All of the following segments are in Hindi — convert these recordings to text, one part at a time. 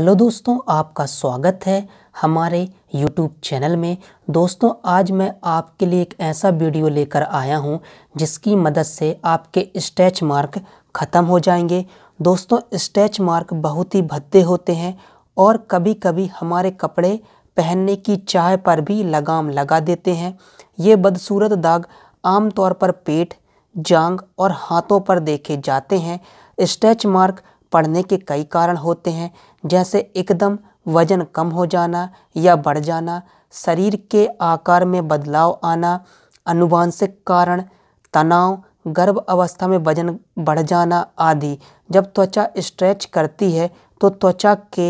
हेलो दोस्तों आपका स्वागत है हमारे यूट्यूब चैनल में दोस्तों आज मैं आपके लिए एक ऐसा वीडियो लेकर आया हूं जिसकी मदद से आपके स्टैच मार्क ख़त्म हो जाएंगे दोस्तों स्टैच मार्क बहुत ही भद्दे होते हैं और कभी कभी हमारे कपड़े पहनने की चाह पर भी लगाम लगा देते हैं ये बदसूरत दाग आमतौर पर पेट जांग और हाथों पर देखे जाते हैं स्टैच मार्क पड़ने के कई कारण होते हैं जैसे एकदम वजन कम हो जाना या बढ़ जाना शरीर के आकार में बदलाव आना अनुवांशिक कारण तनाव गर्भ अवस्था में वजन बढ़ जाना आदि जब त्वचा स्ट्रेच करती है तो त्वचा के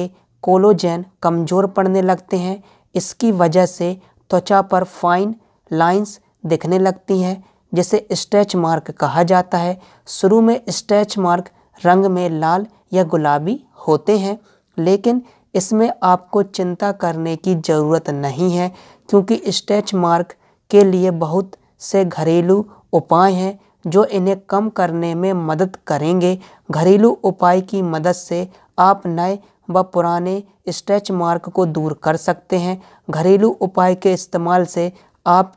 कोलोजेन कमज़ोर पड़ने लगते हैं इसकी वजह से त्वचा पर फाइन लाइंस दिखने लगती हैं जिसे स्ट्रेच मार्क कहा जाता है शुरू में स्ट्रेच मार्क रंग में लाल या गुलाबी होते हैं लेकिन इसमें आपको चिंता करने की ज़रूरत नहीं है क्योंकि स्ट्रेच मार्क के लिए बहुत से घरेलू उपाय हैं जो इन्हें कम करने में मदद करेंगे घरेलू उपाय की मदद से आप नए व पुराने स्ट्रेच मार्क को दूर कर सकते हैं घरेलू उपाय के इस्तेमाल से आप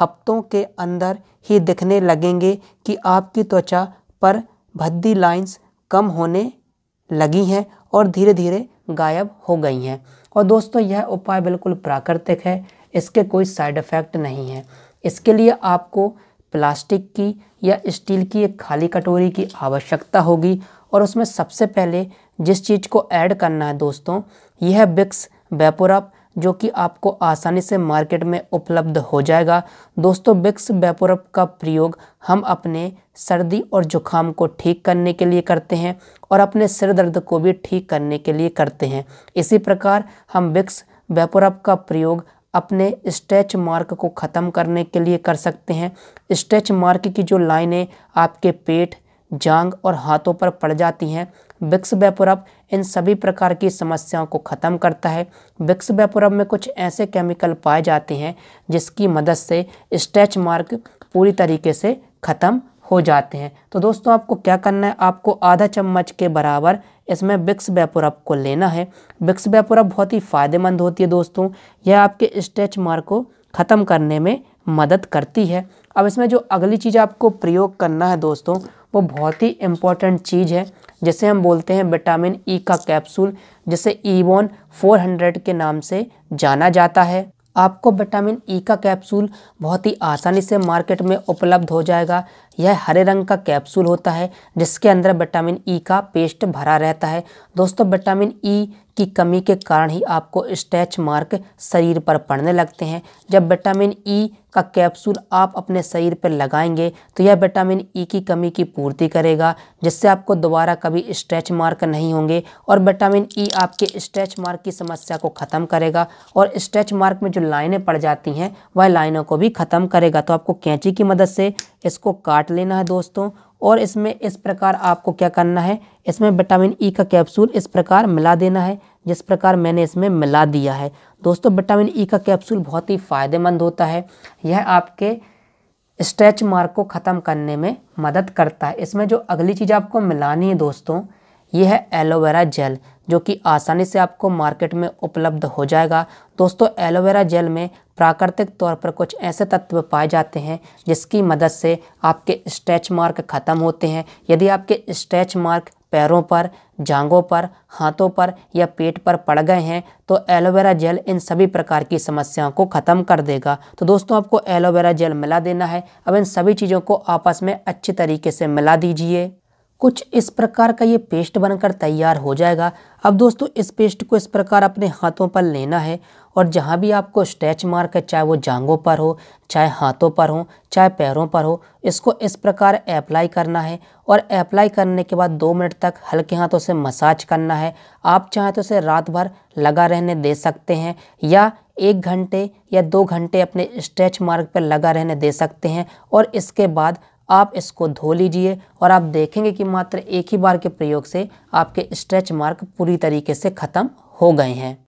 हफ्तों के अंदर ही दिखने लगेंगे कि आपकी त्वचा पर भद्दी लाइंस कम होने लगी हैं और धीरे धीरे गायब हो गई हैं और दोस्तों यह उपाय बिल्कुल प्राकृतिक है इसके कोई साइड इफ़ेक्ट नहीं है इसके लिए आपको प्लास्टिक की या स्टील की एक खाली कटोरी की आवश्यकता होगी और उसमें सबसे पहले जिस चीज़ को ऐड करना है दोस्तों यह बिक्स वेपोरप जो कि आपको आसानी से मार्केट में उपलब्ध हो जाएगा दोस्तों बिक्स वेपोरप का प्रयोग हम अपने सर्दी और जुखाम को ठीक करने के लिए करते हैं और अपने सिर दर्द को भी ठीक करने के लिए करते हैं इसी प्रकार हम बिक्स वेपोरप का प्रयोग अपने स्ट्रेच मार्क को ख़त्म करने के लिए कर सकते हैं स्ट्रेच मार्क की जो लाइनें आपके पेट जांग और हाथों पर पड़ जाती हैं विक्स वेपोरब इन सभी प्रकार की समस्याओं को ख़त्म करता है विक्स वेपोरब में कुछ ऐसे केमिकल पाए जाते हैं जिसकी मदद से स्ट्रेच मार्क पूरी तरीके से ख़त्म हो जाते हैं तो दोस्तों आपको क्या करना है आपको आधा चम्मच के बराबर इसमें विक्स वेपोरब को लेना है विक्स वेपोरब बहुत ही फ़ायदेमंद होती है दोस्तों यह आपके स्ट्रेच मार्क को ख़त्म करने में मदद करती है अब इसमें जो अगली चीज़ आपको प्रयोग करना है दोस्तों वो बहुत ही इम्पॉर्टेंट चीज़ है जैसे हम बोलते हैं विटामिन ई e का कैप्सूल जिसे ईवोन e 400 के नाम से जाना जाता है आपको विटामिन ई e का कैप्सूल बहुत ही आसानी से मार्केट में उपलब्ध हो जाएगा यह हरे रंग का कैप्सूल होता है जिसके अंदर विटामिन ई e का पेस्ट भरा रहता है दोस्तों विटामिन ई e की कमी के कारण ही आपको स्ट्रेच मार्क शरीर पर पड़ने लगते हैं जब विटामिन ई e का कैप्सूल आप अपने शरीर पर लगाएंगे तो यह विटामिन ई की कमी की पूर्ति करेगा जिससे आपको दोबारा कभी स्ट्रेच मार्क नहीं होंगे और विटामिन ई आपके स्ट्रेच मार्क की समस्या को ख़त्म करेगा और स्ट्रेच मार्क में जो लाइनें पड़ जाती हैं वह लाइनों को भी ख़त्म करेगा तो आपको कैंची की मदद से इसको काट काट लेना है दोस्तों और इसमें इस प्रकार आपको क्या करना है इसमें विटामिन ई e का कैप्सूल इस प्रकार मिला देना है जिस प्रकार मैंने इसमें मिला दिया है दोस्तों विटामिन ई e का कैप्सूल बहुत ही फ़ायदेमंद होता है यह आपके स्ट्रेच मार्क को ख़त्म करने में मदद करता है इसमें जो अगली चीज़ आपको मिलानी है दोस्तों यह है एलोवेरा जेल जो कि आसानी से आपको मार्केट में उपलब्ध हो जाएगा दोस्तों एलोवेरा जेल में प्राकृतिक तौर पर कुछ ऐसे तत्व पाए जाते हैं जिसकी मदद से आपके स्ट्रेच मार्क ख़त्म होते हैं यदि आपके स्ट्रेच मार्क पैरों पर जांघों पर हाथों पर या पेट पर पड़ गए हैं तो एलोवेरा जेल इन सभी प्रकार की समस्याओं को ख़त्म कर देगा तो दोस्तों आपको एलोवेरा जेल मिला देना है अब इन सभी चीज़ों को आपस में अच्छे तरीके से मिला दीजिए कुछ इस प्रकार का ये पेस्ट बनकर तैयार हो जाएगा अब दोस्तों इस पेस्ट को इस प्रकार अपने हाथों पर लेना है और जहाँ भी आपको स्ट्रेच मार्क है चाहे वो जांघों पर हो चाहे हाथों पर हो चाहे पैरों पर हो इसको इस प्रकार अप्लाई करना है और अप्लाई करने के बाद दो मिनट तक हल्के हाथों से मसाज करना है आप चाहें तो इसे रात भर लगा रहने दे सकते हैं या एक घंटे या दो घंटे अपने स्ट्रेच मार्क पर लगा रहने दे सकते हैं और इसके बाद आप इसको धो लीजिए और आप देखेंगे कि मात्र एक ही बार के प्रयोग से आपके स्ट्रेच मार्क पूरी तरीके से ख़त्म हो गए हैं